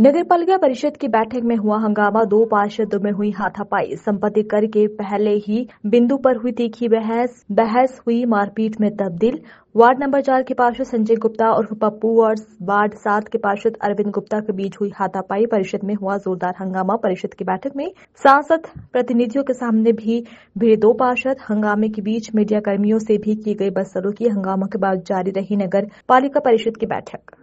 नगर पालिका परिषद की बैठक में हुआ हंगामा दो पार्षदों में हुई हाथापाई संपत्ति कर के पहले ही बिंदु पर हुई तीखी बहस बहस हुई मारपीट में तब्दील वार्ड नंबर चार के पार्षद संजय गुप्ता और पप्पू और वार्ड सात के पार्षद अरविंद गुप्ता के बीच हुई हाथापाई परिषद में हुआ जोरदार हंगामा परिषद की बैठक में सांसद प्रतिनिधियों के सामने भी भिड़े दो पार्षद हंगामे के बीच मीडिया कर्मियों से भी की गई की हंगामा के बाद जारी रही नगर पालिका परिषद की बैठक